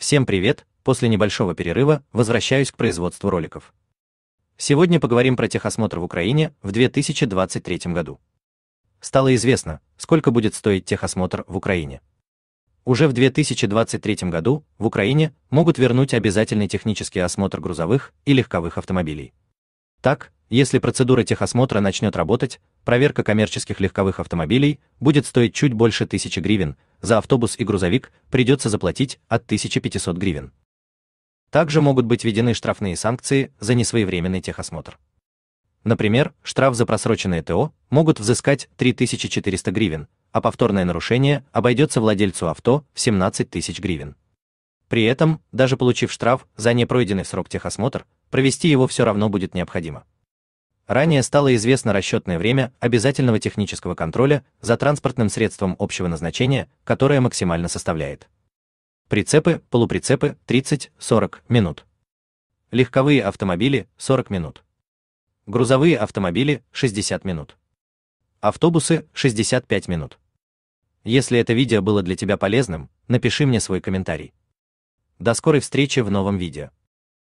Всем привет, после небольшого перерыва возвращаюсь к производству роликов. Сегодня поговорим про техосмотр в Украине в 2023 году. Стало известно, сколько будет стоить техосмотр в Украине. Уже в 2023 году в Украине могут вернуть обязательный технический осмотр грузовых и легковых автомобилей. Так, если процедура техосмотра начнет работать, проверка коммерческих легковых автомобилей будет стоить чуть больше тысячи гривен, за автобус и грузовик придется заплатить от 1500 гривен. Также могут быть введены штрафные санкции за несвоевременный техосмотр. Например, штраф за просроченное ТО могут взыскать 3400 гривен, а повторное нарушение обойдется владельцу авто в 17 тысяч гривен. При этом, даже получив штраф за непройденный срок техосмотр, провести его все равно будет необходимо. Ранее стало известно расчетное время обязательного технического контроля за транспортным средством общего назначения, которое максимально составляет. Прицепы, полуприцепы 30-40 минут. Легковые автомобили 40 минут. Грузовые автомобили 60 минут. Автобусы 65 минут. Если это видео было для тебя полезным, напиши мне свой комментарий. До скорой встречи в новом видео.